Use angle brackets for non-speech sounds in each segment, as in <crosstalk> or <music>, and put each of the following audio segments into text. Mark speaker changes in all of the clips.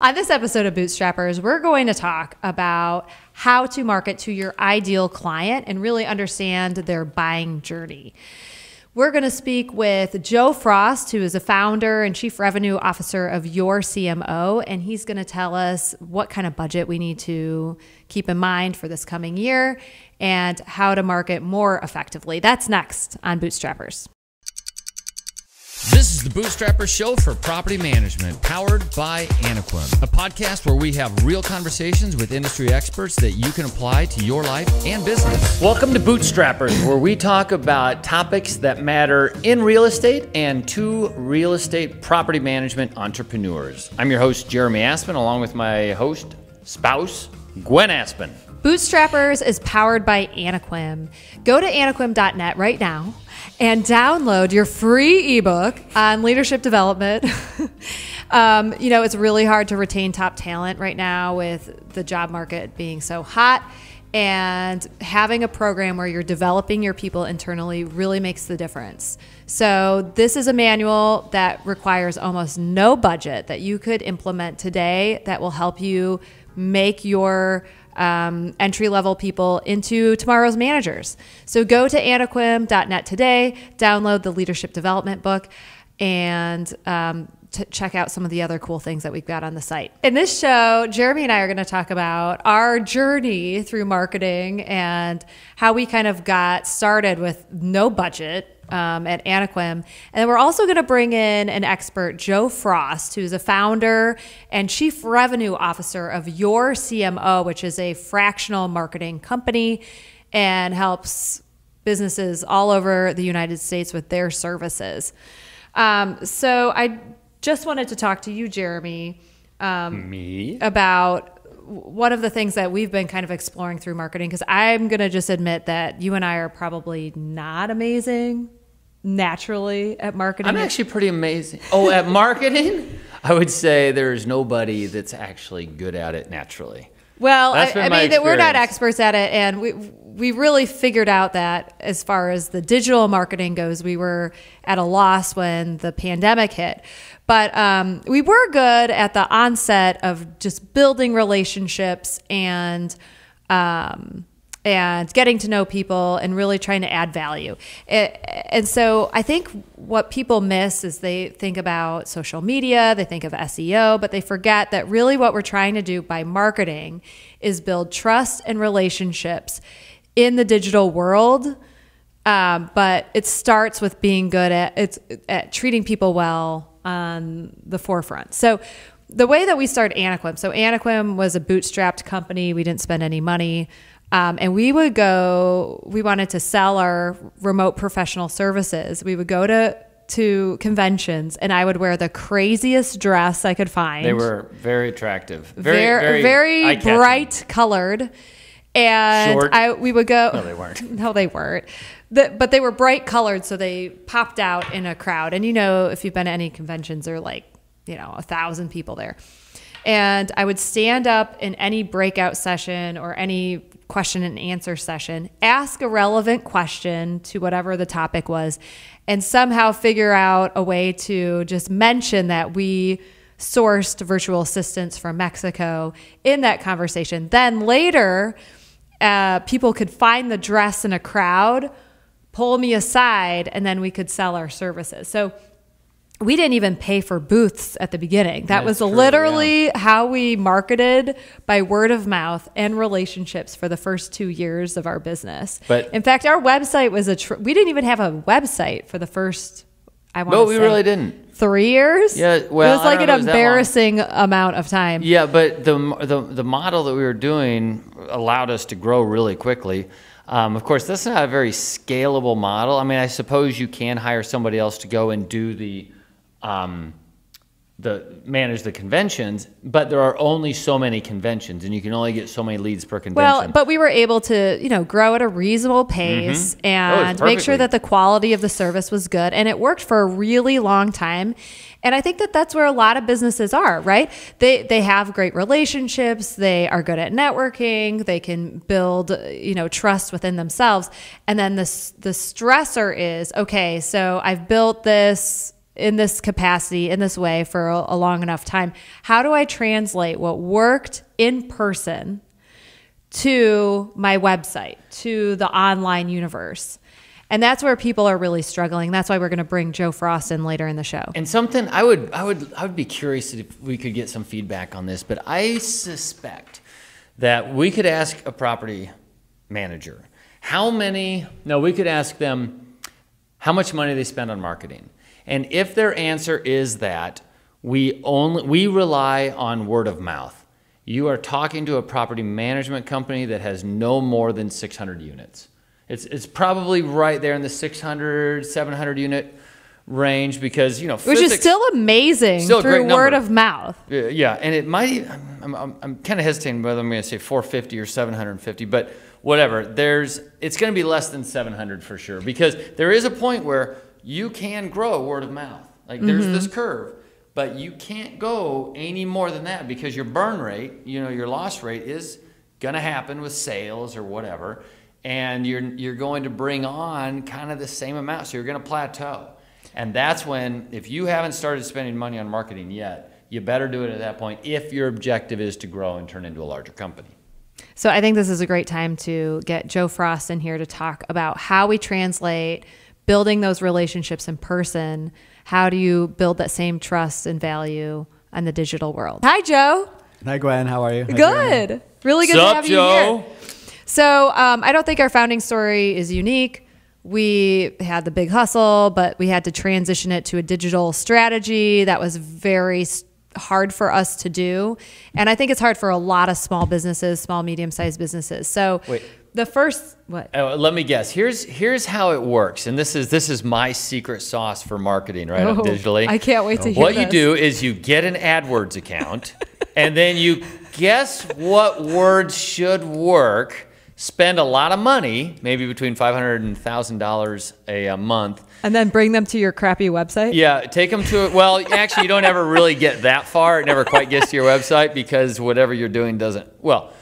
Speaker 1: On this episode of Bootstrappers, we're going to talk about how to market to your ideal client and really understand their buying journey. We're going to speak with Joe Frost, who is a founder and chief revenue officer of Your CMO, and he's going to tell us what kind of budget we need to keep in mind for this coming year and how to market more effectively. That's next on Bootstrappers.
Speaker 2: This is the Bootstrapper Show for Property Management, powered by Anaquim, a podcast where we have real conversations with industry experts that you can apply to your life and business. Welcome to Bootstrappers, where we talk about topics that matter in real estate and to real estate property management entrepreneurs. I'm your host, Jeremy Aspen, along with my host, spouse, Gwen Aspen.
Speaker 1: Bootstrappers is powered by Anaquim. Go to anaquim.net right now and download your free ebook on leadership development. <laughs> um, you know, it's really hard to retain top talent right now with the job market being so hot. And having a program where you're developing your people internally really makes the difference. So, this is a manual that requires almost no budget that you could implement today that will help you make your um, entry level people into tomorrow's managers. So go to anaquim.net today, download the leadership development book, and um, to check out some of the other cool things that we've got on the site. In this show, Jeremy and I are going to talk about our journey through marketing and how we kind of got started with no budget um, at Anaquim. And then we're also going to bring in an expert, Joe Frost, who's a founder and chief revenue officer of Your CMO, which is a fractional marketing company and helps businesses all over the United States with their services. Um, so I just wanted to talk to you, Jeremy, um, me about one of the things that we've been kind of exploring through marketing because I'm going to just admit that you and I are probably not amazing naturally at marketing? I'm actually pretty amazing.
Speaker 2: Oh, at marketing? I would say there's nobody that's actually good at it naturally. Well, I, I, mean, that we're not
Speaker 1: experts at it, and we we really figured out that as far as the digital marketing goes, we were at a loss when the pandemic hit. But um, we were good at the onset of just building relationships and um, and getting to know people and really trying to add value. Eh, and so I think what people miss is they think about social media, they think of SEO, but they forget that really what we're trying to do by marketing is build trust and relationships in the digital world. Um, but it starts with being good at it's at treating people well on the forefront. So the way that we started Anaquim, so Anaquim was a bootstrapped company. We didn't spend any money. Um, and we would go, we wanted to sell our remote professional services. We would go to, to conventions and I would wear the craziest dress I could find. They were
Speaker 2: very attractive, very, very, very bright
Speaker 1: colored. And Short. I, we would go. No, they weren't. <laughs> No, they weren't. The, but they were bright colored, so they popped out in a crowd. And you know, if you've been to any conventions, there are like, you know, a thousand people there. And I would stand up in any breakout session or any question and answer session, ask a relevant question to whatever the topic was, and somehow figure out a way to just mention that we sourced virtual assistants from Mexico in that conversation. Then later, uh, people could find the dress in a crowd, pull me aside, and then we could sell our services. So we didn't even pay for booths at the beginning. That That's was true, literally yeah. how we marketed by word of mouth and relationships for the first two years of our business. But in fact, our website was a tr- we didn't even have a website for the first. I want. No, we really didn't. Three years. Yeah, well, it was like an know, embarrassing amount of time.
Speaker 2: Yeah, but the, the the model that we were doing allowed us to grow really quickly. Um, of course, that's not a very scalable model. I mean, I suppose you can hire somebody else to go and do the um, the manage the conventions, but there are only so many conventions, and you can only get so many leads per convention. Well,
Speaker 1: but we were able to, you know, grow at a reasonable mm-hmm. pace mm-hmm. and make sure that the quality of the service was good, and it worked for a really long time. And I think that that's where a lot of businesses are, right? They they have great relationships, they are good at networking, they can build, you know, trust within themselves, and then the the stressor is okay. So I've built this in this capacity, in this way for a, a long enough time, how do I translate what worked in person to my website, to the online universe? and that's where people are really struggling that's why we're going to bring joe frost in later in the show
Speaker 2: and something i would i would i would be curious if we could get some feedback on this but i suspect that we could ask a property manager how many no we could ask them how much money they spend on marketing and if their answer is that, we only we rely on word of mouth. You are talking to a property management company that has no more than 600 units. It's, it's probably right there in the 600, 700 unit range because you know which physics, is still
Speaker 1: amazing still through word of mouth
Speaker 2: yeah and it might i'm, I'm, I'm kind of hesitating whether i'm going to say 450 or 750 but whatever there's it's going to be less than 700 for sure because there is a point where you can grow word of mouth. Like there's mm-hmm. this curve, but you can't go any more than that because your burn rate, you know, your loss rate is going to happen with sales or whatever, and you're you're going to bring on kind of the same amount, so you're going to plateau. And that's when if you haven't started spending money on marketing yet, you better do it at that point if your objective is to grow and turn into a larger company.
Speaker 1: So I think this is a great time to get Joe Frost in here to talk about how we translate building those relationships in person, how do you build that same trust and value in the digital world? Hi, Joe.
Speaker 3: Hi, Gwen. How are you? good.
Speaker 1: Really good Sup, to have Joe? you here. So um, I don't think our founding story is unique. We had the big hustle, but we had to transition it to a digital strategy that was very hard for us to do. And I think it's hard for a lot of small businesses, small, medium sized businesses. So, wait, the first what?
Speaker 2: Oh, let me guess. Here's here's how it works, and this is this is my secret sauce for marketing, right? Oh, digitally. I can't wait to hear. What this. you do is you get an AdWords account, <laughs> and then you guess what words should work. Spend a lot of money, maybe between five hundred and thousand dollars a month,
Speaker 1: and then bring them to your crappy website?
Speaker 2: Yeah, take them to it. Well, actually, you don't ever really get that far. It never quite gets to your website because whatever you're doing doesn't. Well,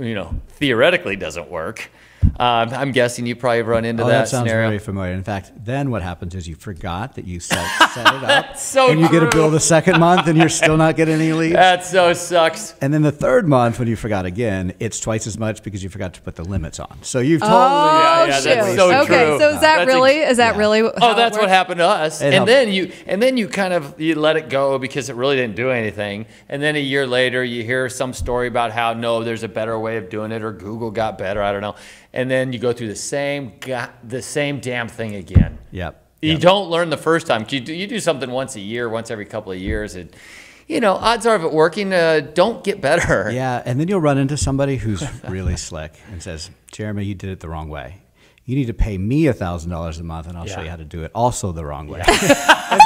Speaker 2: you know, theoretically doesn't work. Um, I'm guessing you probably run into oh, that, that sounds
Speaker 3: scenario. very familiar. In fact, then what happens is you forgot that you set, <laughs> set it up, so and you true. get a bill the second month, and you're still not getting any leads. That so
Speaker 2: sucks.
Speaker 3: And then the third month, when you forgot again, it's twice as much because you forgot to put the limits on. So you've
Speaker 1: totally oh, yeah, yeah so okay, so is that really is that yeah. really? oh, that's what happened to
Speaker 2: us. It and helped. then you and then you kind of you let it go because it really didn't do anything. And then a year later, you hear some story about how no, there's a better way of doing it, or Google got better. I don't know and then you go through the same the same damn thing again. Yep. You yep. don't learn the first time. You do, you do something once a year, once every couple of years, and
Speaker 3: you know, odds are of it working, uh, don't get better. <laughs> Yeah, and then you'll run into somebody who's <laughs> really slick and says, Jeremy, you did it the wrong way. You need to pay me $1,000 a month and I'll yeah. show you how to do it also the wrong way. Yeah. <laughs>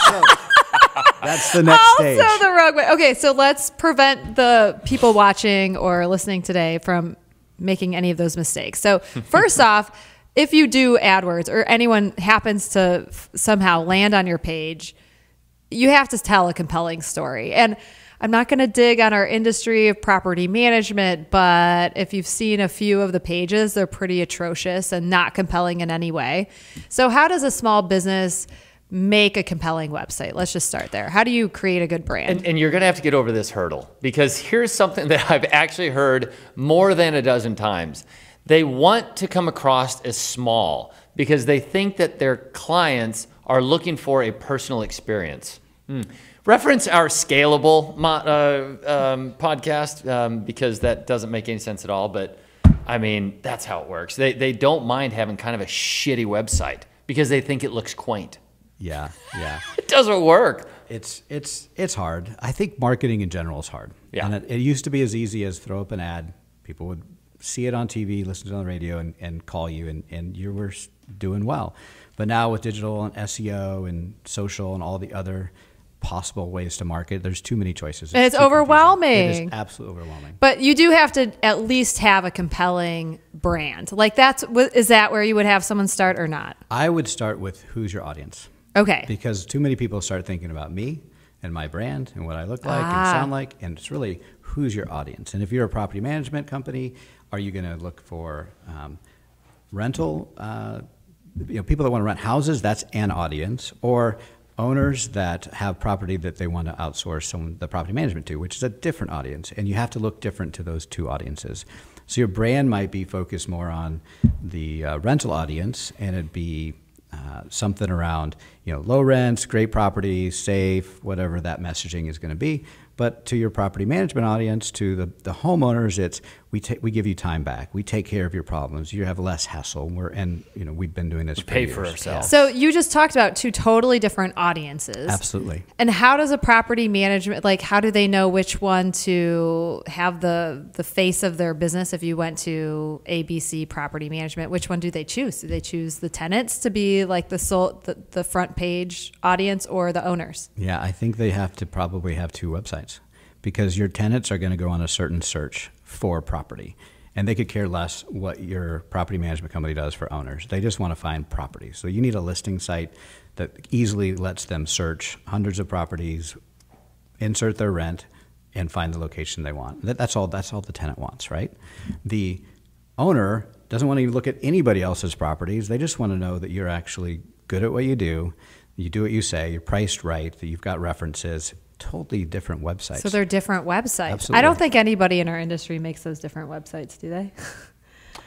Speaker 3: that's the next also stage. Also
Speaker 1: the wrong way. Okay, so let's prevent the people watching or listening today from making any of those mistakes. So, <laughs> first off, if you do AdWords or anyone happens to f- somehow land on your page, you have to tell a compelling story. And I'm not going to dig on our industry of property management, but if you've seen a few of the pages, they're pretty atrocious and not compelling in any way. So, how does a small business make a compelling website? Let's just start there. How do you create a good brand? And, and
Speaker 2: you're going to have to get over this hurdle because here's something <laughs> that I've actually heard more than a dozen times. They want to come across as small because they think that their clients are looking for a personal experience. Hmm. Reference our scalable uh, um, podcast um, because that doesn't make any sense at all. But I mean, that's how it works. They, they don't mind having kind of a shitty website because they think it looks quaint. Yeah,
Speaker 3: yeah. <laughs> it doesn't work. It's it's it's hard. I think marketing in general is hard. Yeah. And it, it, used to be as easy as throw up an ad. People would see it on TV, listen to it on the radio, and, and call you, and, and you were doing well. But now with digital and SEO and social and all the other possible ways to market. There's too many choices. It's, it's overwhelming. It is absolutely overwhelming.
Speaker 1: But you do have to at least have a compelling brand. Like that's is that where you would have someone start or not?
Speaker 3: I would start with who's your audience. Okay. Because too many people start thinking about me and my brand and what I look like ah. and sound ah. like, and it's really who's your audience. And if you're a property management company, are you going to look for um, rental? Uh, you know, people that want to rent houses, that's an audience, or owners that have property that they want to outsource some the property management to, which is a different audience, and you have to look different to those two audiences. So your brand might be focused more on the uh, rental audience, and it'd be uh, something around you know low rents, great property, safe, whatever that messaging is going to be. But to your property management audience, to the, the homeowners, it's we take we give you time back. We take care of your problems. You have less hassle. We're and you know we've been doing this. We for pay years. for ourselves. So
Speaker 1: you just talked about two totally different audiences. Absolutely. And how does a property management like how do they know which one to have the the face of their business? If you went to ABC Property Management, which one do they choose? Do they choose the tenants to be like the sole the, the front page audience or the owners?
Speaker 3: Yeah, I think they have to probably have two websites because your tenants are going to go on a certain search for property. And they could care less what your property management company does for owners. They just want to find property. So you need a listing site that easily lets them search hundreds of properties, insert their rent, and find the location they want. That, that's all. That's all the tenant wants, right? The owner doesn't want to even look at anybody else's properties. They just want to know that you're actually good at what you do, you do what you say, you're priced right, that you've got references, totally different websites. So they're different websites. Absolutely. I don't
Speaker 1: think anybody in our industry makes those different websites, do they? <laughs>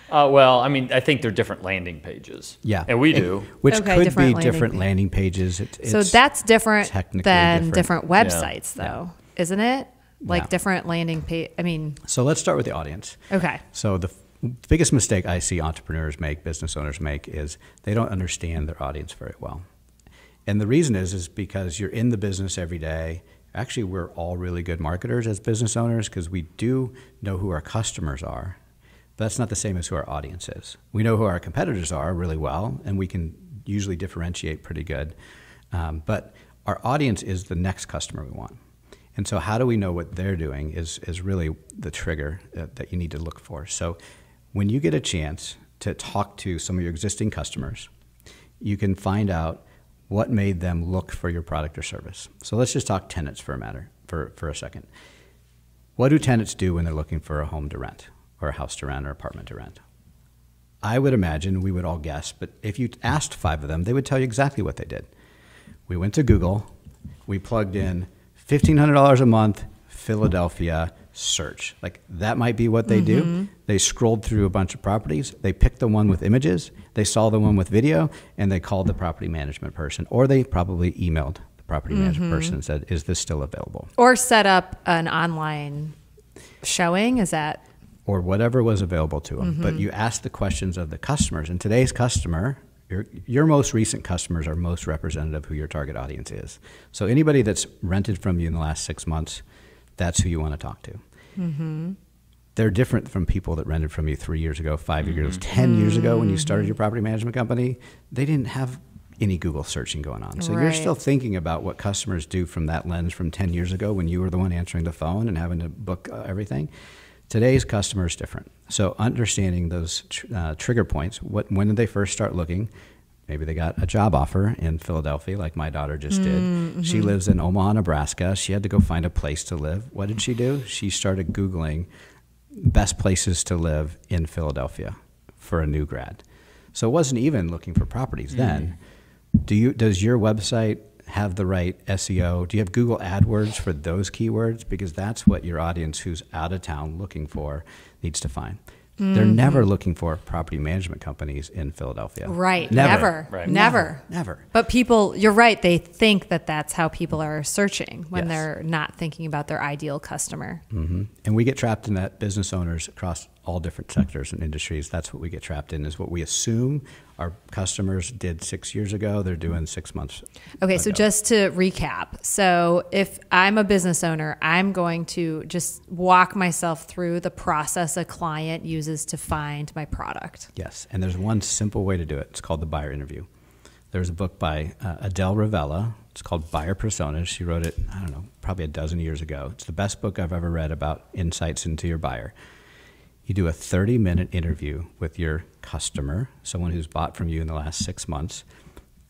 Speaker 3: Uh, well, I mean, I think
Speaker 2: they're different landing pages. Yeah, and we do, which okay, could different be landing different page.
Speaker 3: landing pages. It,
Speaker 2: so that's different
Speaker 1: than different, different websites, yeah. though, yeah. isn't it? Like yeah. different landing page. I mean,
Speaker 3: so let's start with the audience. Okay. So the biggest mistake I see entrepreneurs make, business owners make, is they don't understand their audience very well, and the reason is is because you're in the business every day actually we're all really good marketers as business owners because we do know who our customers are. But that's not the same as who our audience is. We know who our competitors are really well, and we can usually differentiate pretty good. Um, but our audience is the next customer we want. And so, how do we know what they're doing is, is really the trigger that, that you need to look for. So, when you get a chance to talk to some of your existing customers, you can find out what made them look for your product or service? So let's just talk tenants for a matter for, for a second. What do tenants do when they're looking for a home to rent or a house to rent or apartment to rent? I would imagine we would all guess, but if you asked five of them, they would tell you exactly what they did. We went to Google, we plugged in $1,500 a month, Philadelphia, search. Like that might be what they mm -hmm. do. Mm-hmm. They scrolled through a bunch of properties, they picked the one with images, they saw the one with video, and they called the property management person, or they probably emailed the property mm -hmm. management mm-hmm. person and said, Is this still available?
Speaker 1: Or set up an online showing. Is that?
Speaker 3: Or whatever was available to them. Mm -hmm. But mm-hmm. you ask the questions of the customers. And today's customer, your, your most recent customers are most representative of who your target audience is. So anybody that's rented from you in the last six months, that's who you want to talk to. Mm-hmm. They're different from people that rented from you three years ago, 5 mm-hmm. years, 10 years ago when you started mm-hmm. your property management company. They didn't have any Google searching going on. So right. you're still thinking about what customers do from that lens from 10 years ago when you were the one answering the phone and having to book uh, everything. Today's customer is different. So understanding those tr- uh, trigger points, what, when did they first start looking? Maybe they got a job offer in Philadelphia, like my daughter just did. Mm-hmm. She lives in Omaha, Nebraska. She had to go find a place to live. What did she do? She started Googling best places to live in Philadelphia for a new grad. So it wasn't even looking for properties mm-hmm. then. Do you, does your website have the right SEO? Do you have Google AdWords for those keywords? Because that's what your audience who's out of town looking for needs to find.
Speaker 1: Mm-hmm. They're never
Speaker 3: looking for property management companies in Philadelphia. Right. Never. Never. Right. Never. never.
Speaker 1: But people, you're right. They think that that's how people are searching when yes. they're not thinking about their ideal customer. Mm-hmm.
Speaker 3: And we get trapped in that business owners across all different sectors and industries. That's what we get trapped in is what we assume our customers did six years ago. They're doing six months.
Speaker 1: Okay, ago. so just to recap, so if I'm a business owner, I'm going to just walk myself through the process a client uses to find my product.
Speaker 3: Yes, and there's one simple way to do it. It's called the buyer interview. There's a book by uh, Adele Ravella. It's called Buyer Personas. She wrote it, I don't know, probably a dozen years ago. It's the best book I've ever read about insights into your buyer. You do a 30 minute interview with your customer, someone who's bought from you in the last six months.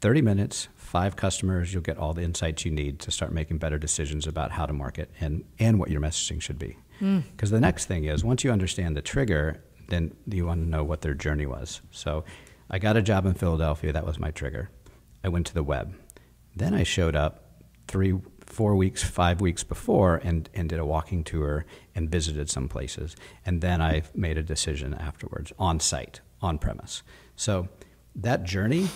Speaker 3: 30 minutes, five customers, you'll get all the insights you need to start making better decisions about how to market and, and what your messaging should be. Hmm. Because mm. the next thing is, once you understand the trigger, then you want to know what their journey was. So I got a job in Philadelphia, that was my trigger. I went to the web. Then I showed up three four weeks, five weeks before, and, and did a walking tour and visited some places. And then I made a decision afterwards on site, on premise. So that journey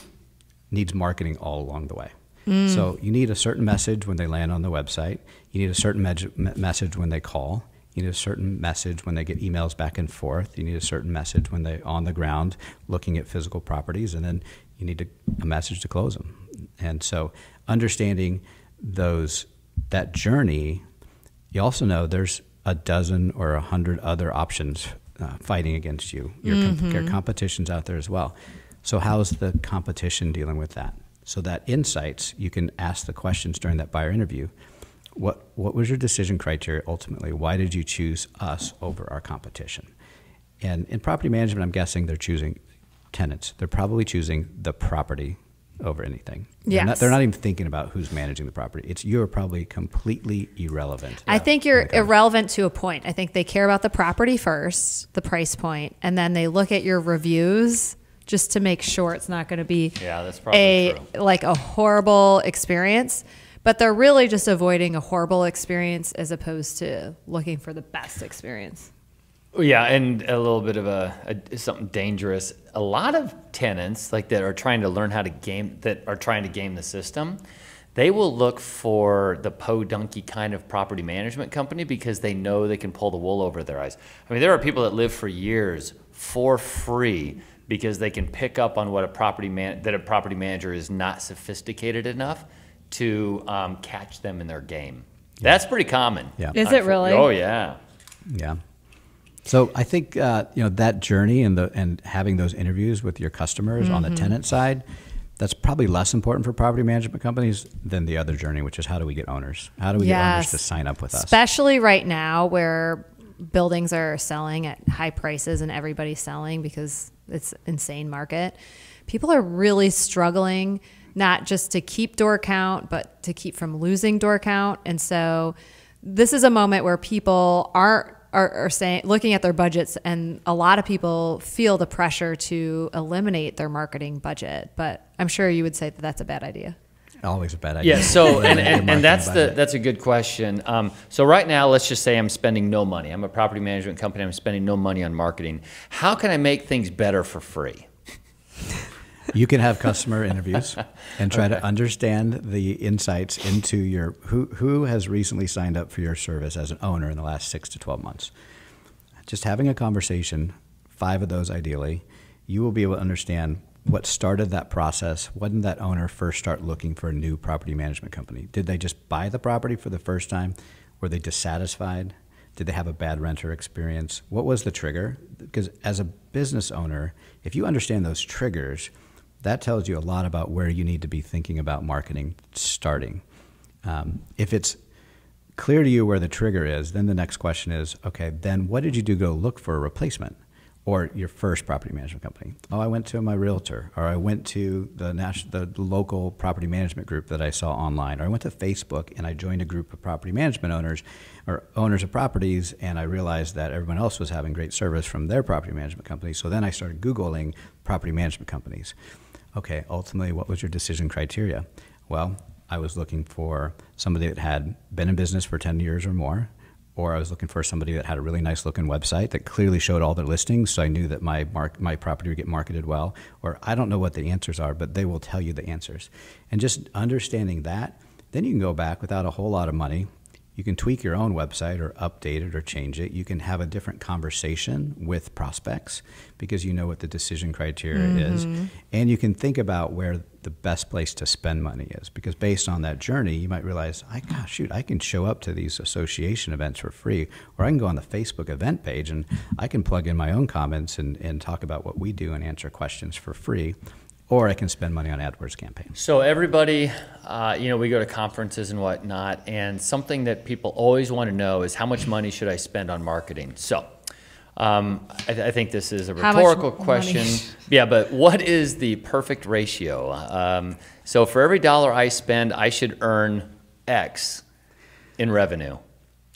Speaker 3: needs marketing all along the way. Mm. So you need a certain message when they land on the website. You need a certain me message when they call. You need a certain message when they get emails back and forth. You need a certain message when they're on the ground looking at physical properties. And then you need to, a message to close them. And so understanding – those that journey, you also know there's a dozen or a hundred other options uh, fighting against you. Your, mm-hmm. com- your competition's out there as well. So how's the competition dealing with that? So that insights you can ask the questions during that buyer interview. What what was your decision criteria ultimately? Why did you choose us over our competition? And in property management, I'm guessing they're choosing tenants. They're probably choosing the property over anything. Yeah, they're, they're, not even thinking about who's managing the property. It's you're probably completely irrelevant.
Speaker 1: I think you're irrelevant to a point. I think they care about the property first, the price point, and then they look at your reviews just to make sure it's not going to be yeah, that's probably a true. like a horrible experience. But they're really just avoiding a horrible experience as opposed to looking for the best experience.
Speaker 2: Yeah, and a little bit of a, a, something dangerous. A lot of tenants like that are trying to learn how to game that are trying to game the system. They will look for the donkey kind of property management company because they know they can pull the wool over their eyes. I mean, there are people that live for years for free because they can pick up on what a property man that a property manager is not sophisticated enough to um, catch them in their game. That's pretty common. Yeah. Is it really? Oh yeah.
Speaker 3: Yeah. So I think uh, you know that journey and the and having those interviews with your customers mm-hmm. on the mm-hmm. tenant side, that's probably less important for property management companies than the other journey, which is how do we get owners? How do we yes. get owners to sign up with us?
Speaker 1: Especially right now where buildings are selling at high prices and everybody's selling because it's insane market. People are really struggling not just to keep door count, but to keep from losing door count. And so this is a moment where people aren't are, are saying looking at their budgets and a lot of people feel the pressure to eliminate their marketing budget but i'm sure you would say that that's a bad idea
Speaker 3: always a bad idea yeah so <laughs> and, and, and, that's budget. the
Speaker 2: that's a good question um, so right now let's just say i'm spending no money i'm a property management company i'm spending no money on marketing how can i make things better for free
Speaker 3: you can have customer interviews <laughs> and try okay. to understand the insights into your who who has recently signed up for your service as an owner in the last six to twelve months. Just having a conversation, five of those ideally, you will be able to understand what started that process? When did that owner first start looking for a new property management company? Did they just buy the property for the first time? Were they dissatisfied? Did they have a bad renter experience? What was the trigger? Because as a business owner, if you understand those triggers, that tells you a lot about where you need to be thinking about marketing starting. Um, if it's clear to you where the trigger is, then the next question is okay, then what did you do go look for a replacement? Or your first property management company. Oh, I went to my realtor, or I went to the national, the local property management group that I saw online, or I went to Facebook and I joined a group of property management owners, or owners of properties, and I realized that everyone else was having great service from their property management company. So then I started googling property management companies okay, ultimately, what was your decision criteria? Well, I was looking for somebody that had been in business for 10 years or more, or I was looking for somebody that had a really nice looking website that clearly showed all their listings, so I knew that my mark, my property would get marketed well. Or I don't know what the answers are, but they will tell you the answers. And just understanding that, then you can go back without a whole lot of money you can tweak your own website or update it or change it. You can have a different conversation with prospects because you know what the decision criteria mm-hmm. is. And you can think about where the best place to spend money is because based on that journey, you might realize, I shoot, I can show up to these association events for free, or I can go on the Facebook event page and I can plug in my own comments and, and talk about what we do and answer questions for free or I can spend money on AdWords campaigns.
Speaker 2: So everybody, uh, you know, we go to conferences and whatnot, and something that people always want to know is how much money should I spend on marketing? So. Um, I, th- I, think this is a rhetorical question. <laughs> yeah, but what is the perfect ratio? Um, so for every dollar I spend, I should earn X in revenue.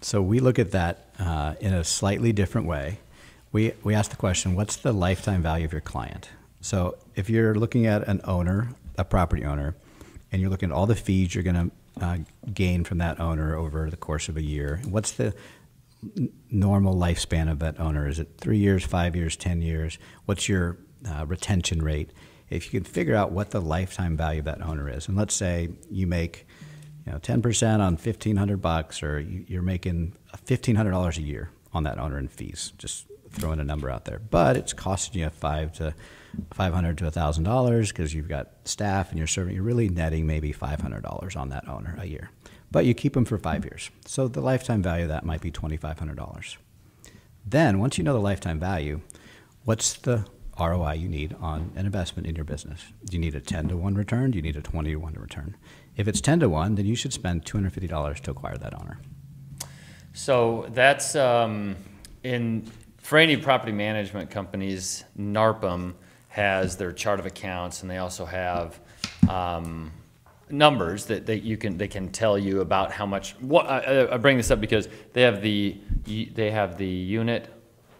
Speaker 3: So we look at that uh, in a slightly different way. We, we ask the question what's the lifetime value of your client? So if you're looking at an owner, a property owner, and you're looking at all the fees you're going to uh, gain from that owner over the course of a year, what's the normal lifespan of that owner? Is it three years, five years, 10 years? What's your uh, retention rate? If you can figure out what the lifetime value of that owner is, and let's say you make you know, 10% on 1500 bucks, or you're making $1,500 a year on that owner in fees, just throwing a number out there, but it's costing you five to 500 to $1,000 because you've got staff and you're serving, you're really netting maybe $500 on that owner a year. But you keep them for five years. So the lifetime value of that might be $2,500. Then, once you know the lifetime value, what's the ROI you need on an investment in your business? Do you need a 10 to 1 return? Do you need a 20 to 1 return? If it's 10 to 1, then you should spend $250 to acquire that owner.
Speaker 2: So that's um, in for any property management companies, NARPM has their chart of accounts, and they also have um, numbers that, that you can they can tell you about how much. What I, I bring this up because they have the they have the unit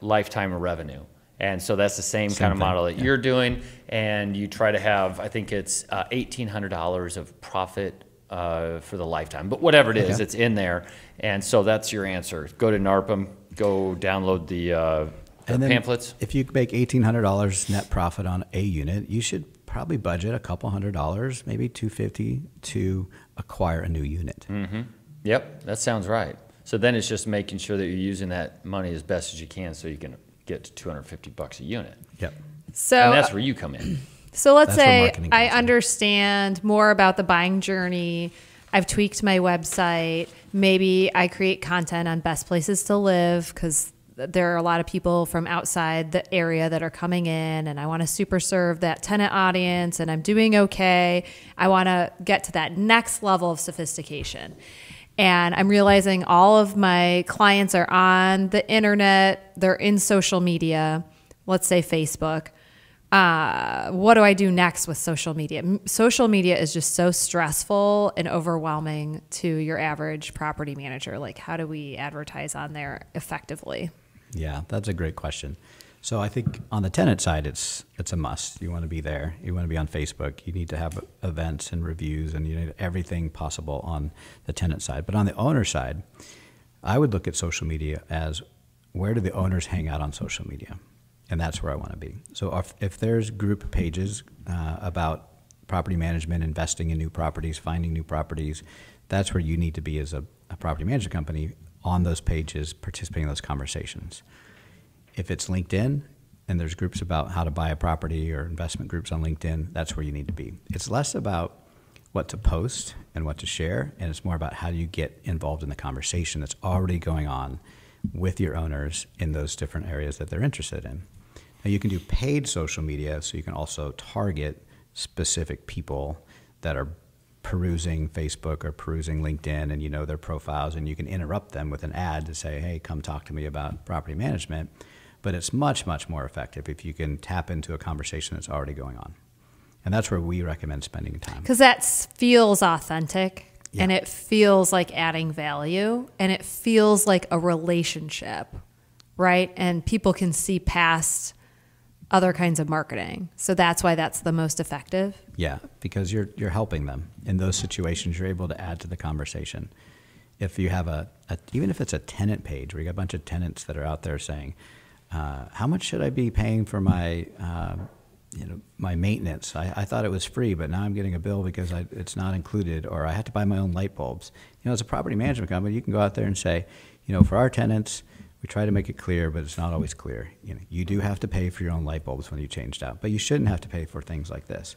Speaker 2: lifetime revenue. And so that's the same, same kind of thing, model that yeah. you're doing. And you try to have, I think it's uh, $1,800 of profit uh, for the lifetime, but whatever it is, okay. it's in there. And so that's your answer. Go to NARPM, go download the uh, and then pamphlets.
Speaker 3: If you make eighteen hundred dollars net profit on a unit, you should probably budget a couple hundred dollars, maybe two fifty, to acquire a new unit.
Speaker 2: Mm-hmm. Yep, that sounds right. So then it's just making sure that you're using that money as best as you can, so you can get to two hundred fifty bucks a unit. Yep. So and that's where you come
Speaker 1: in. <clears throat> So let's that's say I understand in. more about the buying journey. I've tweaked my website. Maybe I create content on best places to live because there are a lot of people from outside the area that are coming in and I want to super serve that tenant audience and I'm doing okay. I want to get to that next level of sophistication. And I'm realizing all of my clients are on the internet, they're in social media, let's say Facebook. Uh, what do I do next with social media? Social media is just so stressful and overwhelming to your average property manager. Like, how do we advertise on there effectively?
Speaker 3: Yeah, that's a great question. So I think on the tenant side, it's it's a must. You want to be there. You want to be on Facebook. You need to have events and reviews, and you need everything possible on the tenant side. But on the owner side, I would look at social media as where do the owners hang out on social media, and that's where I want to be. So if, if there's group pages uh, about property management, investing in new properties, finding new properties, that's where you need to be as a, a property management company on those pages participating in those conversations. If it's LinkedIn and there's groups about how to buy a property or investment groups on LinkedIn, that's where you need to be. It's less about what to post and what to share, and it's more about how do you get involved in the conversation that's already going on with your owners in those different areas that they're interested in. Now, you can do paid social media, so you can also target specific people that are perusing Facebook or perusing LinkedIn and you know their profiles and you can interrupt them with an ad to say, hey, come talk to me about property management. But it's much, much more effective if you can tap into a conversation that's already going on. And that's where we recommend spending time.
Speaker 1: Because that feels authentic yeah. and it feels like adding value and it feels like a relationship, right? And people can see past other kinds of marketing. So that's why that's the most effective.
Speaker 3: Yeah, because you're you're helping them in those situations. You're able to add to the conversation. If you have a, a even if it's a tenant page where you got a bunch of tenants that are out there saying, uh, "How much should I be paying for my?" Uh, you know my maintenance. I, I, thought it was free, but now I'm getting a bill because I, it's not included, or I have to buy my own light bulbs. You know, as a property management company, you can go out there and say, you know, for our tenants, we try to make it clear, but it's not always clear. You, know, you do have to pay for your own light bulbs when you changed out, but you shouldn't have to pay for things like this.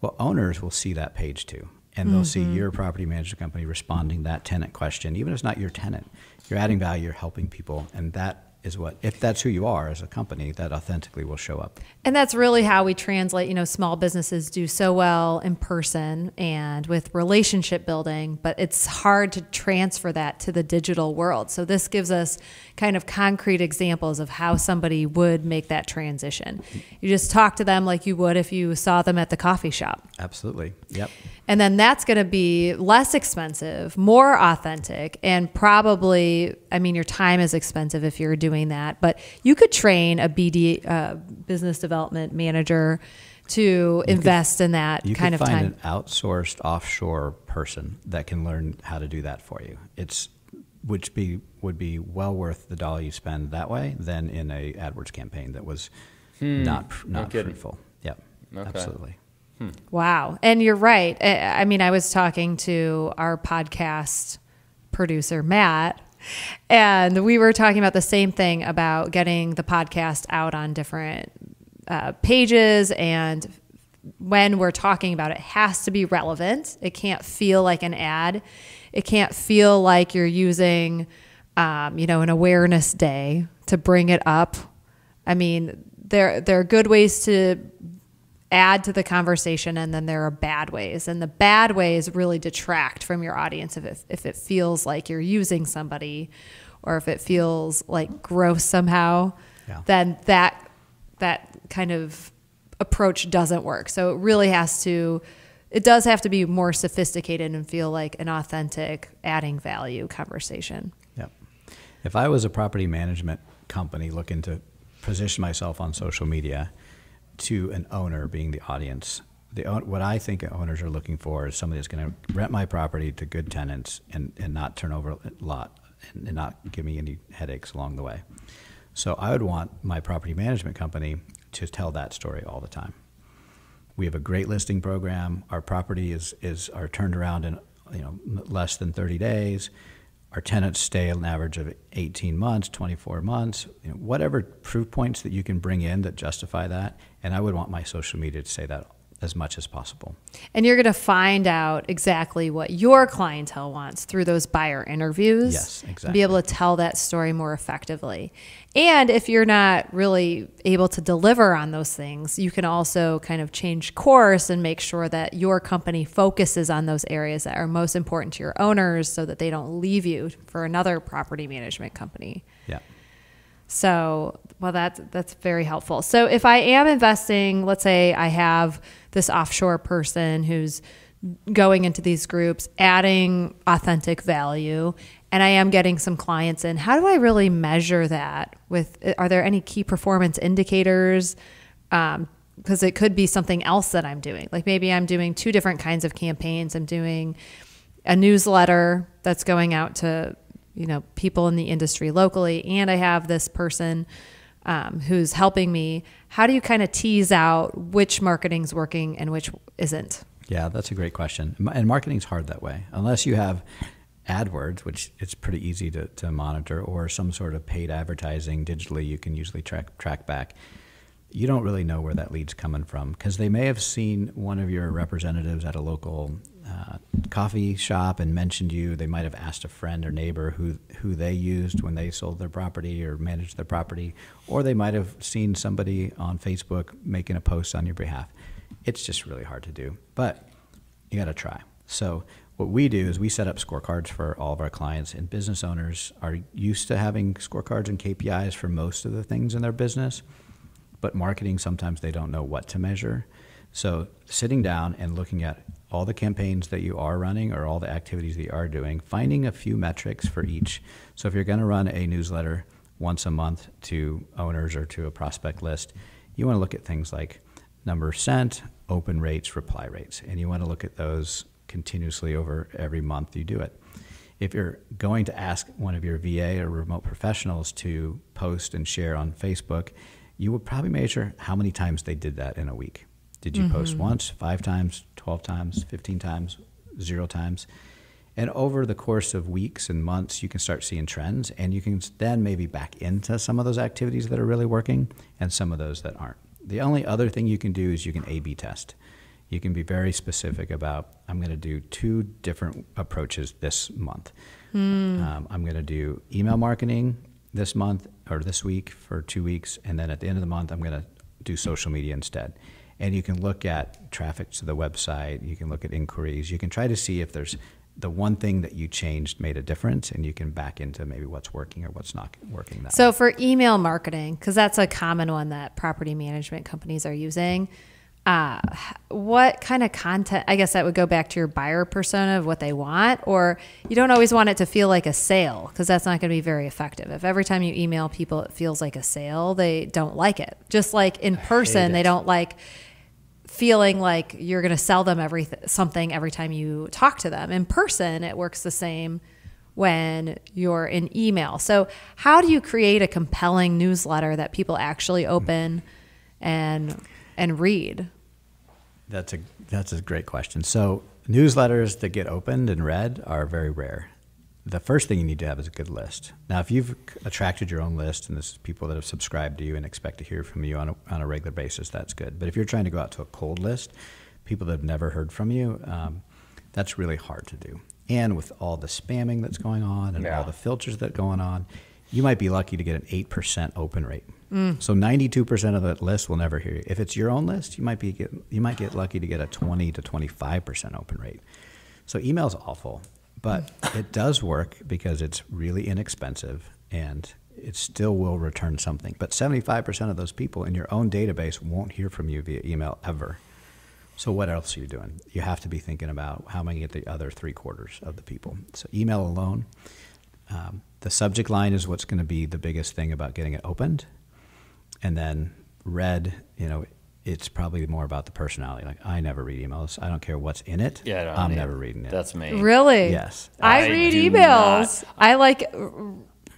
Speaker 3: Well, owners will see that page too, and they'll mm-hmm. see your property management company responding that tenant question, even if it's not your tenant. You're adding value, you're helping people, and that is what if that's who you are as a company that authentically will show up
Speaker 1: and that's really how we translate you know small businesses do so well in person and with relationship building but it's hard to transfer that to the digital world so this gives us kind of concrete examples of how somebody would make that transition you just talk to them like you would if you saw them at the coffee shop
Speaker 3: absolutely yep
Speaker 1: and then that's going to be less expensive, more authentic, and probably, I mean, your time is expensive if you're doing that, but you could train a BD, uh, business development manager to you invest could, in that kind of time. You find an
Speaker 3: outsourced offshore person that can learn how to do that for you. It's which be would be well worth the dollar you spend that way than in a AdWords campaign that was hmm, not not no fruitful. Yep, okay. absolutely. Hmm.
Speaker 1: Wow. And you're right. I mean, I was talking to our podcast producer, Matt, and we were talking about the same thing about getting the podcast out on different uh, pages and when we're talking about it, it has to be relevant. It can't feel like an ad. It can't feel like you're using, um, you know, an awareness day to bring it up. I mean, there there are good ways to add to the conversation and then there are bad ways and the bad ways really detract from your audience if it, if it feels like you're using somebody or if it feels like gross somehow yeah. then that that kind of approach doesn't work so it really has to it does have to be more sophisticated and feel like an authentic adding value conversation
Speaker 3: yep if i was a property management company looking to position myself on social media to an owner being the audience. The, what I think owners are looking for is somebody that's going to rent my property to good tenants and, and not turn over a lot and, and not give me any headaches along the way. So I would want my property management company to tell that story all the time. We have a great listing program. Our property is, is are turned around in you know less than 30 days our tenants stay an average of 18 months, 24 months, you know, whatever proof points that you can bring in that justify that. And I would want my social media to say that as much as possible.
Speaker 1: And you're going to find out exactly what your clientele wants through those buyer interviews. Yes, exactly. Be able to tell that story more effectively. And if you're not really able to deliver on those things, you can also kind of change course and make sure that your company focuses on those areas that are most important to your owners so that they don't leave you for another property management company. Yeah. So, well, that's that's very helpful. So, if I am investing, let's say I have this offshore person who's going into these groups, adding authentic value, and I am getting some clients in. How do I really measure that? With are there any key performance indicators? Um, because it could be something else that I'm doing. Like maybe I'm doing two different kinds of campaigns. I'm doing a newsletter that's going out to you know people in the industry locally and i have this person um, who's helping me how do you kind of tease out which marketing's working and which isn't
Speaker 3: yeah that's a great question and marketing's hard that way unless you have AdWords, which it's pretty easy to, to monitor, or some sort of paid advertising digitally, you can usually track track back. You don't really know where that lead's coming from because they may have seen one of your representatives at a local uh, coffee shop and mentioned you, they might have asked a friend or neighbor who who they used when they sold their property or managed their property, or they might have seen somebody on Facebook making a post on your behalf. It's just really hard to do, but you got to try. So what we do is we set up scorecards for all of our clients and business owners are used to having scorecards and KPIs for most of the things in their business but marketing sometimes they don't know what to measure so sitting down and looking at all the campaigns that you are running or all the activities that you are doing, finding a few metrics for each. So if you're going to run a newsletter once a month to owners or to a prospect list, you want to look at things like number sent, open rates, reply rates, and you want to look at those continuously over every month you do it. If you're going to ask one of your VA or remote professionals to post and share on Facebook, you would probably measure how many times they did that in a week. Did you mm-hmm. post once, five times, 12 times, 15 times, zero times? And over the course of weeks and months, you can start seeing trends, and you can then maybe back into some of those activities that are really working and some of those that aren't. The only other thing you can do is you can A B test. You can be very specific about I'm going to do two different approaches this month. Mm. Um, I'm going to do email marketing this month or this week for two weeks, and then at the end of the month, I'm going to do social media instead and you can look at traffic to the website. You can look at inquiries. You can try to see if there's the one thing that you changed made a difference and you can back into maybe what's working or what's not working that so way. for
Speaker 1: email marketing because that's a common one that property management companies are using uh, what kind of content i guess that would go back to your buyer persona of what they want or you don't always want it to feel like a sale because that's not going to be very effective if every time you email people it feels like a sale they don't like it just like in person they don't like feeling like you're going to sell them every something every time you talk to them. In person, it works the same when you're in email. So, how do you create a compelling newsletter that people actually open and and read?
Speaker 3: That's a that's a great question. So, newsletters that get opened and read are very rare the first thing you need to have is a good list. Now, if you've attracted your own list and this is people that have subscribed to you and expect to hear from you on a, on a regular basis, that's good. But if you're trying to go out to a cold list, people that have never heard from you, um, that's really hard to do. And with all the spamming that's going on and yeah. all the filters that are going on, you might be lucky to get an 8% open rate. Mm. So 92% of that list will never hear you. If it's your own list, you might be get, you might get lucky to get a 20 to 25% open rate. So email's awful. But it does work because it's really inexpensive and it still will return something. But 75% of those people in your own database won't hear from you via email ever. So what else are you doing? You have to be thinking about how am I going to get the other three quarters of the people. So email alone, um, the subject line is what's going to be the biggest thing about getting it opened, and then red, you know, it's probably more about the personality. Like I never read emails. I don't care what's in it. Yeah, no, I'm yeah. never reading it. That's me. Really? Yes. I, I read emails.
Speaker 1: Not. I like.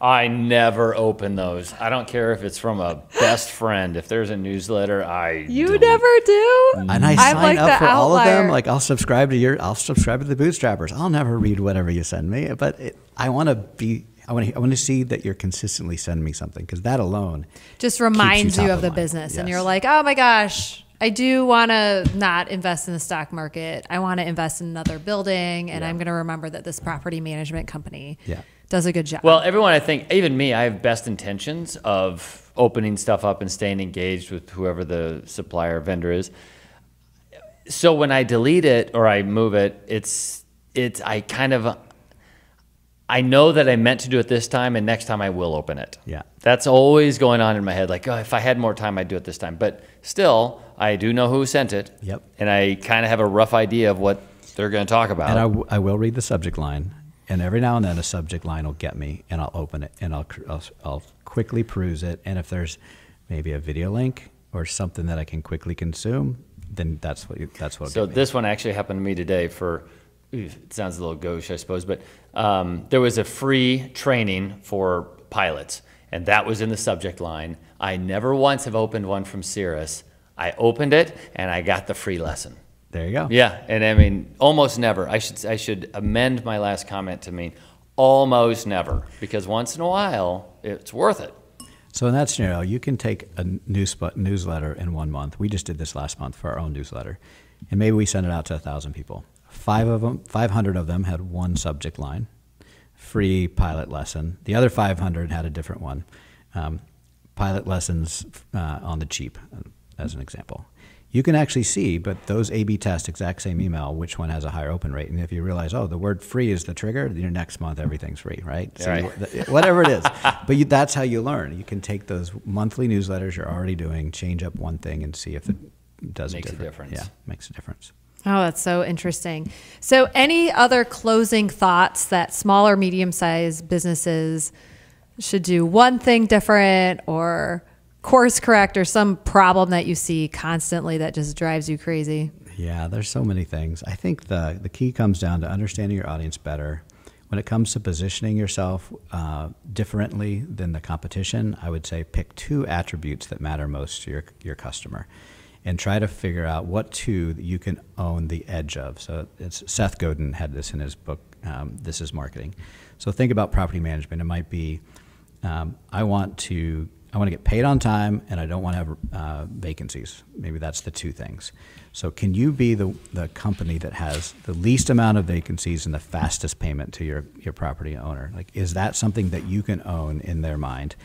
Speaker 3: I never open those. I
Speaker 2: don't care if it's from a best friend. If there's a newsletter, I
Speaker 1: you never do. And I sign like up for outlier. all of them. Like
Speaker 3: I'll subscribe to your, I'll subscribe to the Bootstrappers. I'll never read whatever you send me, but it, I want to be I want to I want to see that you're consistently sending me something because that alone
Speaker 1: just reminds you, you, of, of the business, yes. and you're like, oh my gosh. I do want to not invest in the stock market. I want to invest in another building, and yeah. I'm going to remember that this property management company yeah. does a good job.
Speaker 2: Well, everyone, I think, even me, I have best intentions of opening stuff up and staying engaged with whoever the supplier vendor is. So when I delete it or I move it, it's it's I kind of I know that I meant to do it this time, and next time I will open it. Yeah. That's always going on in my head. Like, oh, if I had more time, I'd do it this time. But still, I do know who sent it. Yep. And I kind of have a rough idea of what they're going to talk about. And I, w-
Speaker 3: I will read the subject line, and every now and then a subject line will get me, and I'll open it, and I'll, I'll, I'll quickly peruse it. And if there's maybe a video link or something that I can quickly consume, then that's what you, that's what. So
Speaker 2: this one actually happened to me today for. It sounds a little gauche, I suppose, but um, there was a free training for pilots, and that was in the subject line. I never once have opened one from Cirrus. I opened it and I got the free lesson. There you go. Yeah, and I mean almost never. I should I should amend my last comment to mean almost never because once in a while it's worth it.
Speaker 3: So in that scenario, you can take a news, newsletter in one month. We just did this last month for our own newsletter, and maybe we send it out to a thousand people. Five of them, 500 of them had one subject line, free pilot lesson. The other 500 had a different one, um, pilot lessons uh, on the cheap, uh, as an example. You can actually see, but those A/B test exact same email, which one has a higher open rate. And if you realize, oh, the word "free" is the trigger, your next month everything's free, right? So right. whatever it is, <laughs> but you, that's how you learn. You can take those monthly newsletters you're already doing, change up one thing, and see if it does makes a, difference. a difference. Yeah, makes a difference.
Speaker 1: Oh, that's so interesting. So, any other closing thoughts that smaller, medium sized businesses should do one thing different or course correct or some problem that you see constantly that just drives you crazy?
Speaker 3: Yeah, there's so many things. I think the, the key comes down to understanding your audience better. When it comes to positioning yourself uh, differently than the competition, I would say pick two attributes that matter most to your, your customer and try to figure out what two you can own the edge of. So it's Seth Godin had this in his book. Um, this is marketing. So think about property management. It might be um, I want to I want to get paid on time, and I don't want to have uh, vacancies. Maybe that's the two things. So can you be the the company that has the least amount of vacancies and the fastest payment to your your property owner? Like is that something that you can own in their mind?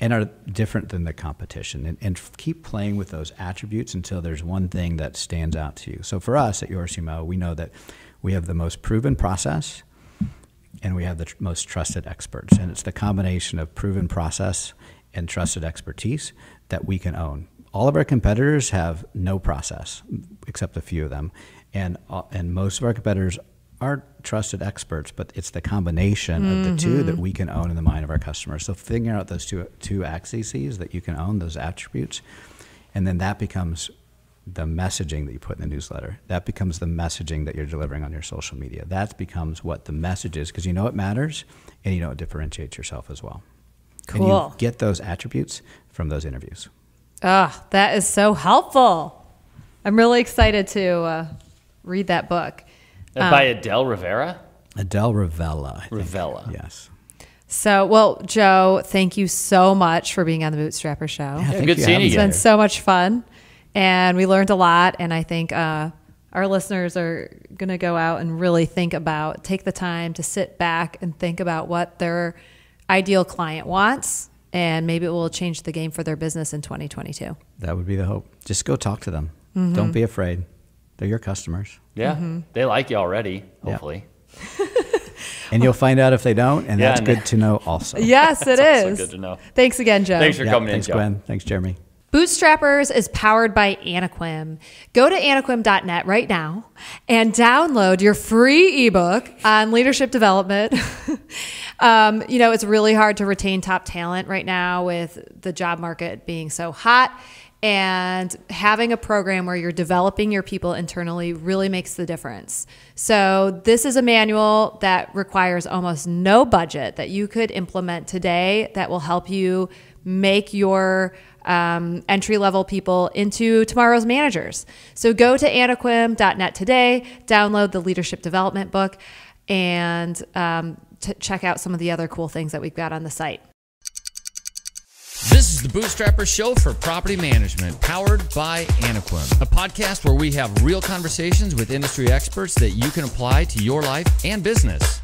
Speaker 3: and are different than the competition and, and keep playing with those attributes until there's one thing that stands out to you. So for us at Yorosimo, we know that we have the most proven process and we have the tr most trusted experts. And it's the combination of proven process and trusted expertise that we can own. All of our competitors have no process, except a few of them. And, uh, and most of our competitors are trusted experts, but it's the combination mm-hmm. of the two that mm-hmm. we can own in the mind of our customers. So figuring out those two two axes that you can own, those attributes, and then that becomes the messaging that you put in the newsletter. That becomes the messaging that you're delivering on your social media. That becomes what the message is because you know it matters and you know it differentiates yourself as well. Cool. And you get those attributes from those interviews.
Speaker 1: Ah, oh, that is so helpful. I'm really excited to uh, read that book. Um, by uh,
Speaker 3: Adele Rivera? Adele Ravella. Ravella. Yes.
Speaker 1: So, well, Joe, thank you so much for being on the Bootstrapper Show. Yeah, yeah, good seeing you. It's been so much fun, and we learned a lot. And I think uh, our listeners are going to go out and really think about, take the time to sit back and think about what their ideal client wants, and maybe it will change the game for their business in 2022.
Speaker 3: That would be the hope. Just go talk to them. Mm -hmm. Don't be afraid they're your customers.
Speaker 2: Yeah, mm-hmm. they like you already, hopefully. Yeah.
Speaker 3: <laughs> and you'll find out if they don't, and yeah, that's and good to know also. <laughs> yes, it is. good to know.
Speaker 1: Thanks again, Joe. Thanks for yeah, coming thanks, in, Joe.
Speaker 3: Gwen. Thanks, Jeremy.
Speaker 1: Bootstrappers is powered by Anaquim. Go to anaquim.net right now and download your free ebook on leadership development. <laughs> um, you know, it's really hard to retain top talent right now with the job market being so hot. And having a program where you're developing your people internally really makes the difference. So, this is a manual that requires almost no budget that you could implement today that will help you make your um, entry level people into tomorrow's managers. So, go to anaquim.net today, download the leadership development book, and um, check out some of the other cool things that we've got on the site.
Speaker 2: This is the Bootstrapper Show for Property Management, powered by Anaquim, a podcast where we have real conversations with industry experts that you can apply to your life and business.